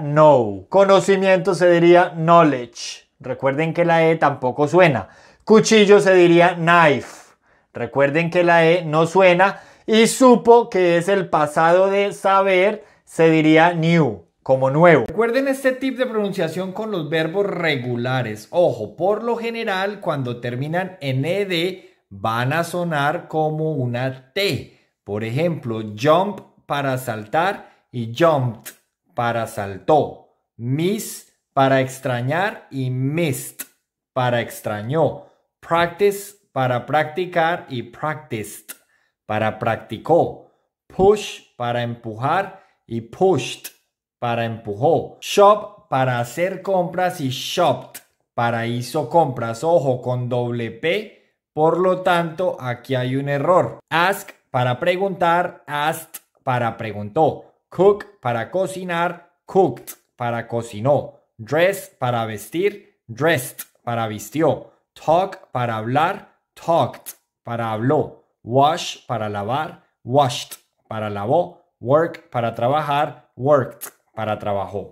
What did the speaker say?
No, Conocimiento se diría knowledge. Recuerden que la E tampoco suena. Cuchillo se diría knife. Recuerden que la E no suena. Y supo, que es el pasado de saber, se diría new, como nuevo. Recuerden este tip de pronunciación con los verbos regulares. Ojo, por lo general, cuando terminan en ED, van a sonar como una T. Por ejemplo, jump para saltar y jumped para saltó, miss para extrañar y missed para extrañó, practice para practicar y practiced para practicó, push para empujar y pushed para empujó, shop para hacer compras y shopped para hizo compras, ojo con doble P, por lo tanto aquí hay un error. Ask para preguntar, asked para preguntó cook para cocinar, cooked para cocinó, dress para vestir, dressed para vistió, talk para hablar, talked para habló, wash para lavar, washed para lavó, work para trabajar, worked para trabajó.